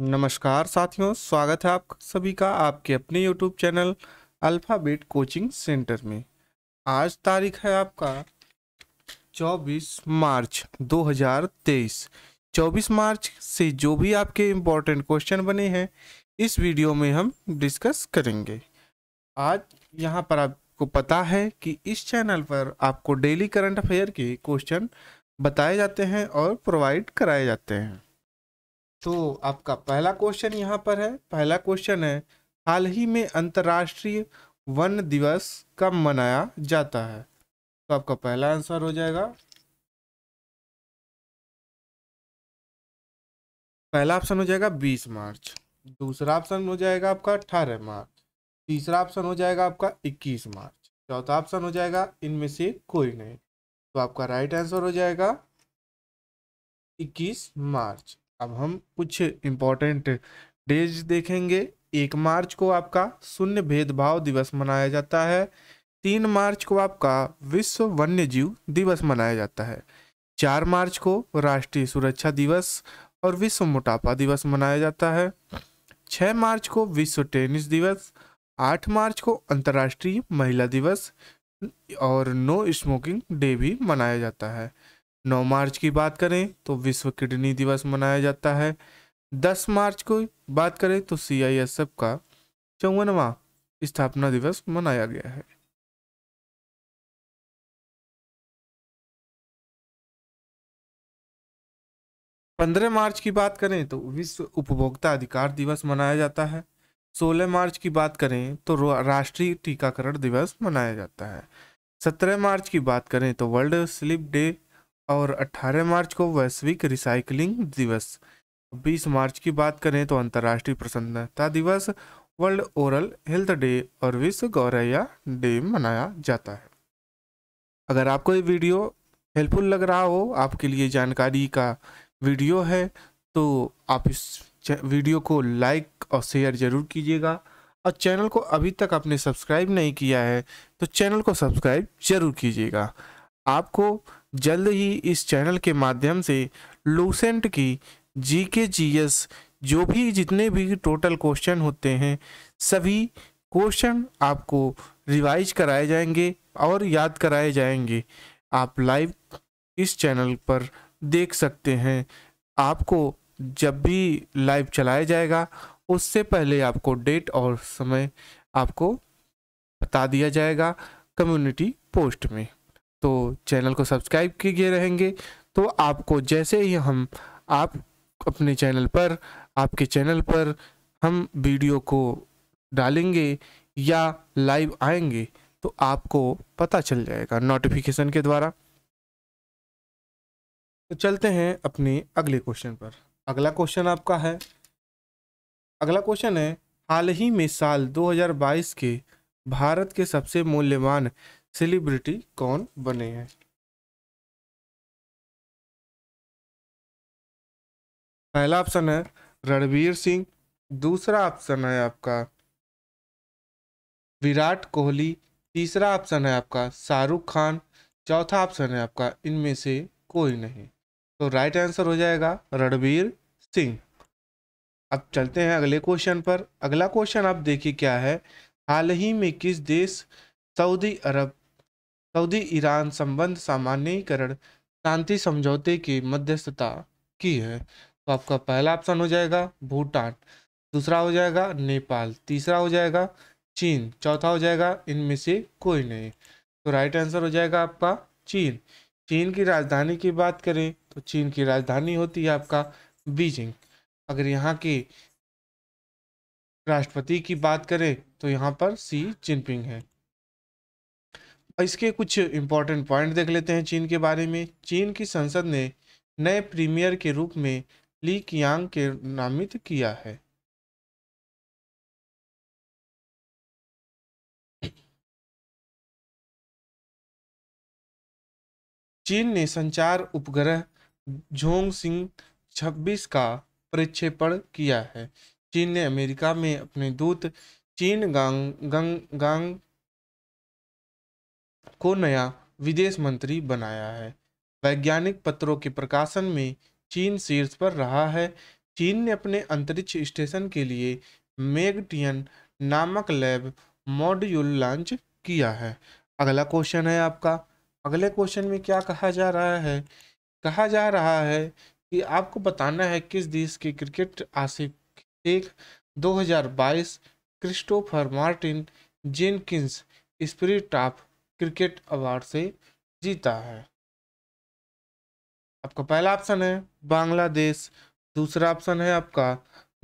नमस्कार साथियों स्वागत है आप सभी का आपके अपने YouTube channel Alphabet coaching centre में आज तारीख है आपका 24 मार्च 2023 24 मार्च से जो भी आपके इम्पोर्टेंट क्वेश्चन बने हैं इस वीडियो में हम डिस्कस करेंगे आज यहाँ पर आपको पता है कि इस चैनल पर आपको डेली करंट अफेयर के क्वेश्चन बताए जाते हैं और प्रोवाइड कराए जाते हैं तो आपका पहला क्वेश्चन यहाँ पर है पहला क्वेश्चन है हाल ही में अंतर्राष्ट्रीय वन दिवस कब मनाया जाता है तो आपका पहला आंसर हो जाएगा पहला ऑप्शन हो जाएगा बीस मार्च दूसरा ऑप्शन हो जाएगा आपका अठारह मार्च तीसरा ऑप्शन हो जाएगा आपका इक्कीस मार्च चौथा ऑप्शन हो जाएगा इनमें से कोई नहीं तो आपका राइट आंसर हो जाएगा इक्कीस मार्च अब हम कुछ इम्पोर्टेंट डेज देखेंगे एक मार्च को आपका शून्य भेदभाव दिवस मनाया जाता है तीन मार्च को आपका विश्व वन्य जीव दिवस मनाया जाता है चार मार्च को राष्ट्रीय सुरक्षा दिवस और विश्व मोटापा दिवस मनाया जाता है छः मार्च को विश्व टेनिस दिवस आठ मार्च को अंतर्राष्ट्रीय महिला दिवस और नो स्मोकिंग डे भी मनाया जाता है नौ मार्च की बात करें तो विश्व किडनी दिवस मनाया जाता है दस मार्च को बात करें तो सी आई एस एफ का चौवनवा स्थापना दिवस मनाया गया है पंद्रह मार्च की बात करें तो विश्व उपभोक्ता अधिकार दिवस मनाया जाता है सोलह मार्च की बात करें तो राष्ट्रीय टीकाकरण दिवस मनाया जाता है सत्रह मार्च की बात करें तो वर्ल्ड स्लिप डे और 18 मार्च को वैश्विक रिसाइकलिंग दिवस 20 मार्च की बात करें तो अंतर्राष्ट्रीय प्रसन्नता दिवस वर्ल्ड ओरल हेल्थ डे और विश्व गौरैया डे मनाया जाता है अगर आपको ये वीडियो हेल्पफुल लग रहा हो आपके लिए जानकारी का वीडियो है तो आप इस वीडियो को लाइक और शेयर ज़रूर कीजिएगा और चैनल को अभी तक आपने सब्सक्राइब नहीं किया है तो चैनल को सब्सक्राइब ज़रूर कीजिएगा आपको जल्द ही इस चैनल के माध्यम से लूसेंट की जी के जी एस जो भी जितने भी टोटल क्वेश्चन होते हैं सभी क्वेश्चन आपको रिवाइज कराए जाएंगे और याद कराए जाएंगे आप लाइव इस चैनल पर देख सकते हैं आपको जब भी लाइव चलाया जाएगा उससे पहले आपको डेट और समय आपको बता दिया जाएगा कम्युनिटी पोस्ट में तो चैनल को सब्सक्राइब किए रहेंगे तो आपको जैसे ही हम आप अपने चैनल पर आपके चैनल पर हम वीडियो को डालेंगे या लाइव आएंगे तो आपको पता चल जाएगा नोटिफिकेशन के द्वारा तो चलते हैं अपने अगले क्वेश्चन पर अगला क्वेश्चन आपका है अगला क्वेश्चन है हाल ही में साल 2022 के भारत के सबसे मूल्यवान सेलिब्रिटी कौन बने हैं पहला ऑप्शन है रणवीर सिंह दूसरा ऑप्शन है आपका विराट कोहली तीसरा ऑप्शन है आपका शाहरुख खान चौथा ऑप्शन है आपका इनमें से कोई नहीं तो राइट आंसर हो जाएगा रणवीर सिंह अब चलते हैं अगले क्वेश्चन पर अगला क्वेश्चन आप देखिए क्या है हाल ही में किस देश सऊदी अरब सऊदी ईरान संबंध सामान्यकरण शांति समझौते की मध्यस्थता की है तो आपका पहला ऑप्शन हो जाएगा भूटान दूसरा हो जाएगा नेपाल तीसरा हो जाएगा चीन चौथा हो जाएगा इनमें से कोई नहीं तो राइट आंसर हो जाएगा आपका चीन चीन की राजधानी की बात करें तो चीन की राजधानी होती है आपका बीजिंग अगर यहाँ के राष्ट्रपति की बात करें तो यहाँ पर सी जिनपिंग है इसके कुछ इम्पॉर्टेंट पॉइंट देख लेते हैं चीन के बारे में चीन की संसद ने नए प्रीमियर के रूप में ली कियांग के नामित किया है चीन ने संचार उपग्रह झोंग सिंह छब्बीस का प्रक्षेपण किया है चीन ने अमेरिका में अपने दूत चीन गांग गंग गांग को नया विदेश मंत्री बनाया है वैज्ञानिक पत्रों के प्रकाशन में चीन शीर्ष पर रहा है चीन ने अपने अंतरिक्ष स्टेशन के लिए मेगटियन नामक लैब मॉड्यूल लॉन्च किया है अगला क्वेश्चन है आपका अगले क्वेश्चन में क्या कहा जा रहा है कहा जा रहा है कि आपको बताना है किस देश के क्रिकेट आशिक एक 2022 Christopher Martin Jenkins spirit of cricket award से जीता है आपका पहला ऑप्शन है बांग्लादेश दूसरा ऑप्शन है आपका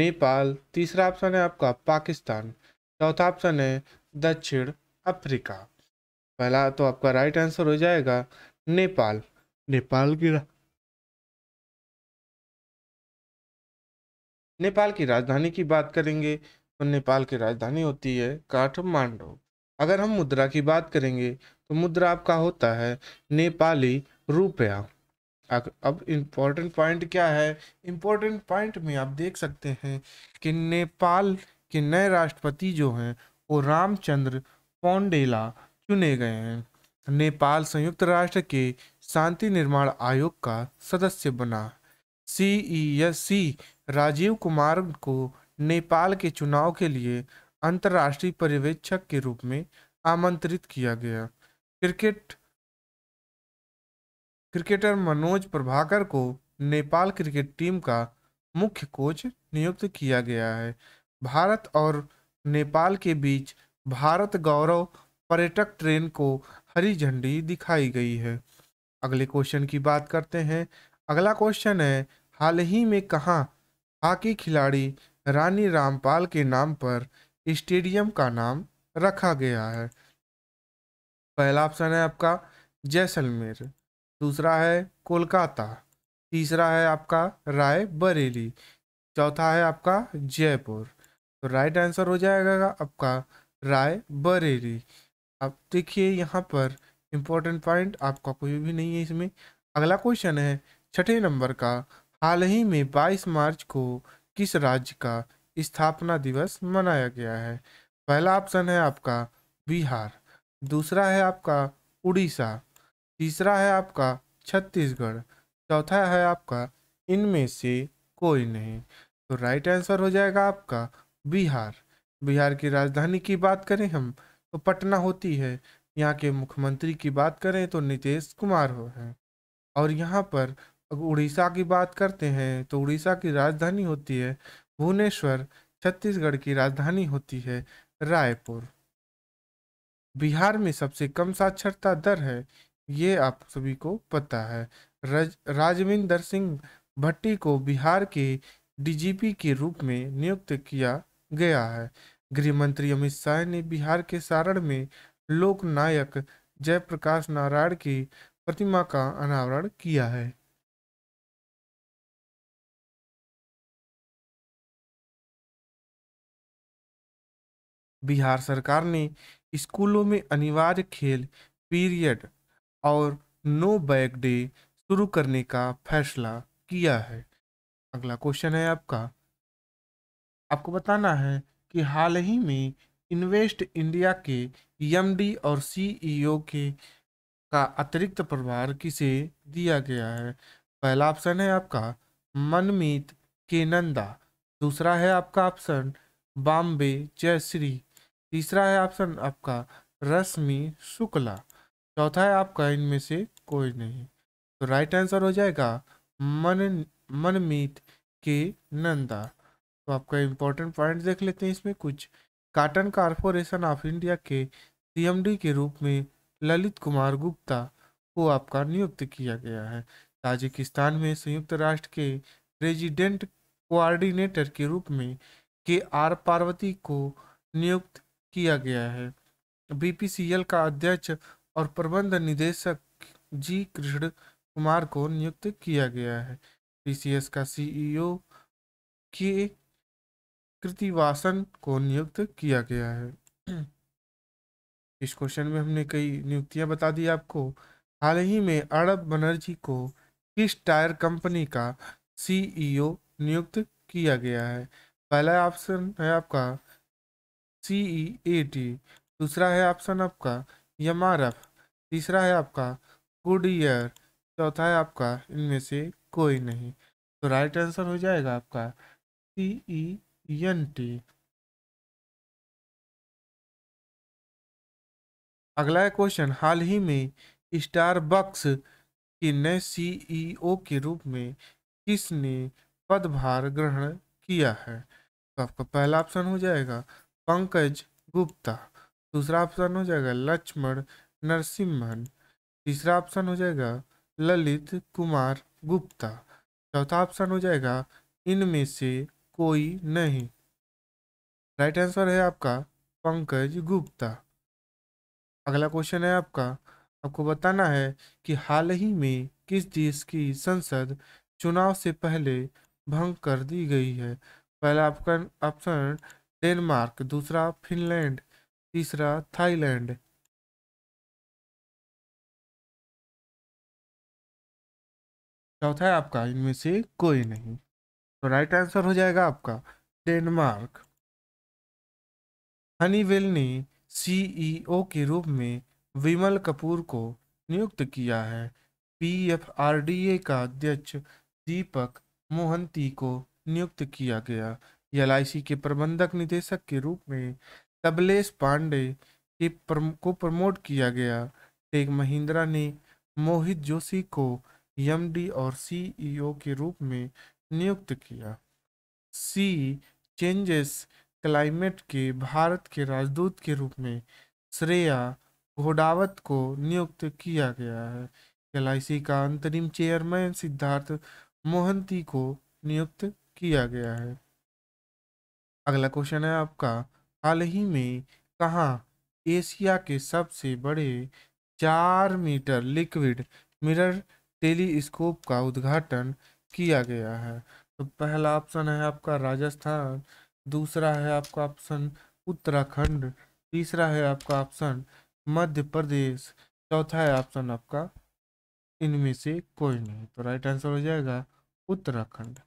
नेपाल तीसरा ऑप्शन है आपका पाकिस्तान चौथा ऑप्शन है दक्षिण अफ्रीका पहला तो आपका राइट आंसर हो जाएगा नेपाल नेपाल की नेपाल की राजधानी की बात करेंगे तो नेपाल की राजधानी होती है काठमांडू अगर हम मुद्रा की बात करेंगे तो मुद्रा आपका होता है नेपाली रुपया अब इम्पोर्टेंट पॉइंट क्या है इम्पोर्टेंट पॉइंट में आप देख सकते हैं कि नेपाल के नए राष्ट्रपति जो हैं वो रामचंद्र पौंडेला चुने गए हैं नेपाल संयुक्त राष्ट्र के शांति निर्माण आयोग का सदस्य बना C E S C Rajiv Kumar को नेपाल के चुनाव के लिए अंतर्राष्ट्रीय पर्यवेक्षक के रूप में आमंत्रित किया गया क्रिकेट क्रिकेटर मनोज प्रभाकर को नेपाल क्रिकेट टीम का मुख्य कोच नियुक्त किया गया है भारत और नेपाल के बीच भारत गौरव पर्यटक ट्रेन को हरी झंडी दिखाई गई है अगले क्वेश्चन की बात करते हैं अगला क्वेश्चन है हाल ही में कहाँ हॉकी खिलाड़ी रानी रामपाल के नाम पर स्टेडियम का नाम रखा गया है पहला ऑप्शन है आपका जैसलमेर दूसरा है कोलकाता तीसरा है आपका राय बरेली चौथा है आपका जयपुर तो राइट आंसर हो जाएगा आपका राय बरेली आप देखिए यहाँ पर इम्पोर्टेंट पॉइंट आपका कोई भी नहीं है इसमें अगला क्वेश्चन है छठे नंबर का हाल ही में 22 मार्च को किस राज्य का स्थापना दिवस मनाया गया है पहला ऑप्शन है आपका बिहार दूसरा है आपका उड़ीसा तीसरा है आपका छत्तीसगढ़ चौथा है आपका इनमें से कोई नहीं तो राइट आंसर हो जाएगा आपका बिहार बिहार की राजधानी की बात करें हम तो पटना होती है यहाँ के मुख्यमंत्री की बात करें तो नीतीश कुमार हो हैं और यहाँ पर उड़ीसा की बात करते हैं तो उड़ीसा की राजधानी होती है भुवनेश्वर छत्तीसगढ़ की राजधानी होती है रायपुर बिहार में सबसे कम साक्षरता दर है ये आप सभी को पता है रज, राजविंदर सिंह भट्टी को बिहार के डीजीपी के रूप में नियुक्त किया गया है गृह मंत्री अमित शाह ने बिहार के सारण में लोकनायक जयप्रकाश नारायण की प्रतिमा का अनावरण किया है बिहार सरकार ने स्कूलों में अनिवार्य खेल पीरियड और नो बैग डे शुरू करने का फैसला किया है अगला क्वेश्चन है आपका आपको बताना है कि हाल ही में इन्वेस्ट इंडिया के एमडी और सीईओ के का अतिरिक्त प्रभार किसे दिया गया है पहला ऑप्शन है आपका मनमीत केनंदा दूसरा है आपका ऑप्शन बॉम्बे जयश्री तीसरा है ऑप्शन आपका रश्मि शुक्ला चौथा है आपका इनमें से कोई नहीं तो राइट आंसर हो जाएगा मन मनमीत के नंदा तो आपका इम्पोर्टेंट पॉइंट देख लेते हैं इसमें कुछ काटन कारपोरेशन ऑफ इंडिया के सीएमडी के रूप में ललित कुमार गुप्ता को आपका नियुक्त किया गया है ताजिकिस्तान में संयुक्त राष्ट्र के रेजिडेंट कोऑर्डिनेटर के रूप में के आर पार्वती को नियुक्त किया गया है बीपीसीएल का अध्यक्ष और प्रबंध निदेशक जी कृष्ण कुमार को नियुक्त किया गया है पीसीएस का सीईओ के कृतिवासन को नियुक्त किया गया है इस क्वेश्चन में हमने कई नियुक्तियां बता दी आपको हाल ही में अरब बनर्जी को किस टायर कंपनी का सीईओ नियुक्त किया गया है पहला ऑप्शन है आपका सी ई ए टी दूसरा है ऑप्शन आपका यमारफ तीसरा है आपका गुड ईयर चौथा है आपका इनमें से कोई नहीं तो राइट आंसर हो जाएगा आपका सी ई एन टी अगला क्वेश्चन हाल ही में स्टारबक्स के नए सीईओ e के रूप में किसने पदभार ग्रहण किया है तो आपका पहला ऑप्शन हो जाएगा पंकज गुप्ता दूसरा ऑप्शन हो जाएगा लक्ष्मण नरसिम्हन तीसरा ऑप्शन हो जाएगा ललित कुमार गुप्ता चौथा ऑप्शन हो जाएगा इनमें से कोई नहीं राइट आंसर है आपका पंकज गुप्ता अगला क्वेश्चन है आपका आपको बताना है कि हाल ही में किस देश की संसद चुनाव से पहले भंग कर दी गई है पहला आपका ऑप्शन डेनमार्क दूसरा फिनलैंड तीसरा थाईलैंड चौथा है आपका इनमें से कोई नहीं तो राइट आंसर हो जाएगा आपका डेनमार्क हनीवेल ने सीईओ e के रूप में विमल कपूर को नियुक्त किया है पीएफआरडीए का अध्यक्ष दीपक मोहंती को नियुक्त किया गया एल के प्रबंधक निदेशक के रूप में तबलेश पांडे के प्रम, को प्रमोट किया गया टेक महिंद्रा ने मोहित जोशी को एमडी और सीईओ के रूप में नियुक्त किया सी चेंजेस क्लाइमेट के भारत के राजदूत के रूप में श्रेया घोडावत को नियुक्त किया गया है एल का अंतरिम चेयरमैन सिद्धार्थ मोहंती को नियुक्त किया गया है अगला क्वेश्चन है आपका हाल ही में कहाँ एशिया के सबसे बड़े चार मीटर लिक्विड मिरर टेलीस्कोप का उद्घाटन किया गया है तो पहला ऑप्शन है आपका राजस्थान दूसरा है आपका ऑप्शन उत्तराखंड तीसरा है आपका ऑप्शन मध्य प्रदेश चौथा है ऑप्शन आपका इनमें से कोई नहीं तो राइट आंसर हो जाएगा उत्तराखंड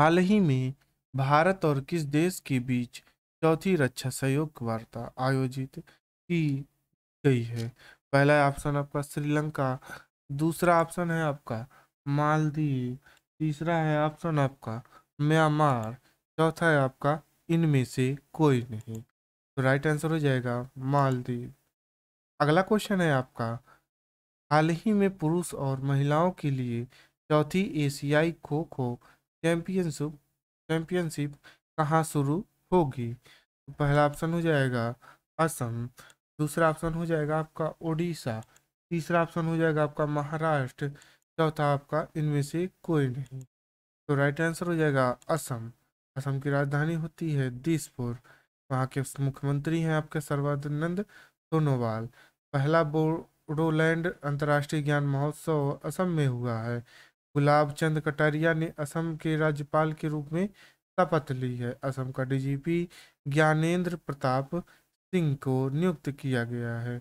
हाल ही में भारत और किस देश के बीच चौथी रक्षा सहयोग वार्ता आयोजित की गई है पहला ऑप्शन आपका श्रीलंका दूसरा ऑप्शन है आपका मालदीव तीसरा है ऑप्शन आपका म्यांमार चौथा है आपका इनमें से कोई नहीं तो राइट आंसर हो जाएगा मालदीव अगला क्वेश्चन है आपका हाल ही में पुरुष और महिलाओं के लिए चौथी एशियाई खो खो चैंपियनशिप चैंपियनशिप कहाँ शुरू होगी तो पहला ऑप्शन हो जाएगा असम दूसरा ऑप्शन हो जाएगा आपका ओडिशा तीसरा ऑप्शन हो जाएगा आपका महाराष्ट्र चौथा आपका इनमें से कोई नहीं तो राइट आंसर हो जाएगा असम असम की राजधानी होती है दिसपुर वहाँ के मुख्यमंत्री हैं आपके सर्वानंद सोनोवाल पहला बोडोलैंड अंतर्राष्ट्रीय ज्ञान महोत्सव असम में हुआ है गुलाब चंद कटारिया ने असम के राज्यपाल के रूप में शपथ ली है असम का डीजीपी ज्ञानेंद्र प्रताप सिंह को नियुक्त किया गया है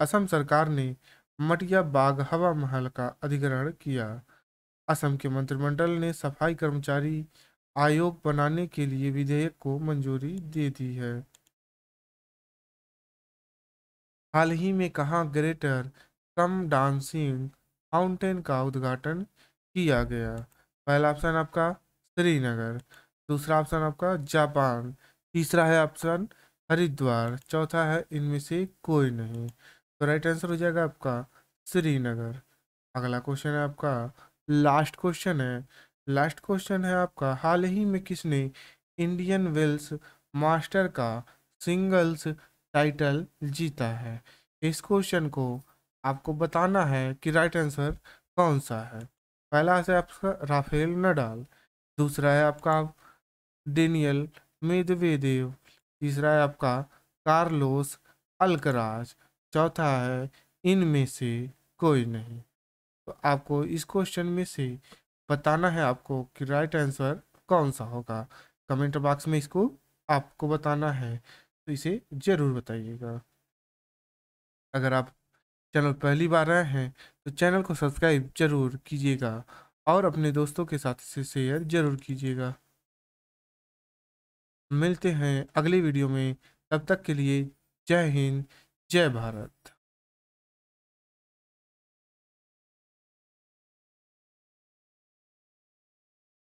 असम सरकार ने मटिया बाग हवा महल का अधिग्रहण किया असम के मंत्रिमंडल ने सफाई कर्मचारी आयोग बनाने के लिए विधेयक को मंजूरी दे दी है हाल ही में कहा ग्रेटर कम डांसिंग फाउंटेन का उद्घाटन किया गया पहला ऑप्शन आपका श्रीनगर दूसरा ऑप्शन आपका जापान तीसरा है ऑप्शन हरिद्वार चौथा है इनमें से कोई नहीं तो राइट आंसर हो जाएगा आपका श्रीनगर अगला क्वेश्चन है आपका लास्ट क्वेश्चन है लास्ट क्वेश्चन है आपका हाल ही में किसने इंडियन वेल्स मास्टर का सिंगल्स टाइटल जीता है इस क्वेश्चन को आपको बताना है कि राइट आंसर कौन सा है पहला है आपका राफेल नडाल दूसरा है आपका डेनियल मेदवेदेव तीसरा है आपका कार्लोस अलकराज चौथा है इनमें से कोई नहीं तो आपको इस क्वेश्चन में से बताना है आपको कि राइट आंसर कौन सा होगा कमेंट बॉक्स में इसको आपको बताना है तो इसे ज़रूर बताइएगा अगर आप चैनल पहली बार आए हैं तो चैनल को सब्सक्राइब जरूर कीजिएगा और अपने दोस्तों के साथ इसे शेयर जरूर कीजिएगा मिलते हैं अगले वीडियो में तब तक के लिए जय हिंद जय भारत